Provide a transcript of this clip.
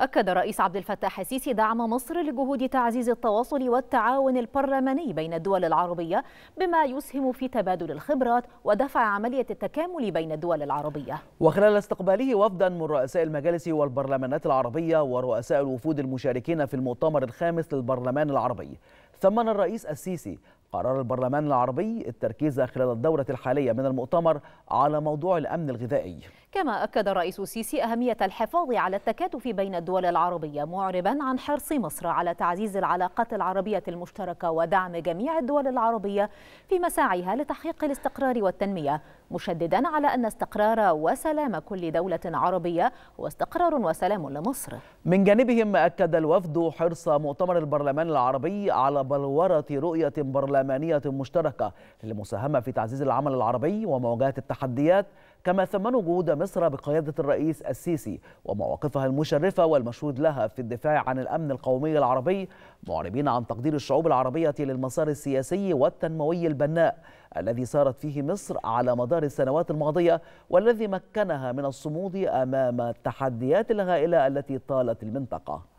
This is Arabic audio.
أكد الرئيس عبد الفتاح السيسي دعم مصر لجهود تعزيز التواصل والتعاون البرلماني بين الدول العربية بما يسهم في تبادل الخبرات ودفع عملية التكامل بين الدول العربية وخلال استقباله وفدا من رؤساء المجالس والبرلمانات العربية ورؤساء الوفود المشاركين في المؤتمر الخامس للبرلمان العربي ثمن الرئيس السيسي قرار البرلمان العربي التركيز خلال الدورة الحالية من المؤتمر على موضوع الأمن الغذائي كما أكد الرئيس السيسي أهمية الحفاظ على التكاتف بين الدول العربية معربا عن حرص مصر على تعزيز العلاقات العربية المشتركة ودعم جميع الدول العربية في مساعيها لتحقيق الاستقرار والتنمية مشددا على أن استقرار وسلام كل دولة عربية هو استقرار وسلام لمصر من جانبهم أكد الوفد حرص مؤتمر البرلمان العربي على بلورة رؤية برلمانية مشتركة للمساهمة في تعزيز العمل العربي ومواجهة التحديات كما ثمنوا جهود مصر بقيادة الرئيس السيسي ومواقفها المشرفة والمشهود لها في الدفاع عن الأمن القومي العربي معربين عن تقدير الشعوب العربية للمسار السياسي والتنموي البناء الذي سارت فيه مصر على مدار السنوات الماضية والذي مكنها من الصمود أمام التحديات الهائلة التي طالت المنطقة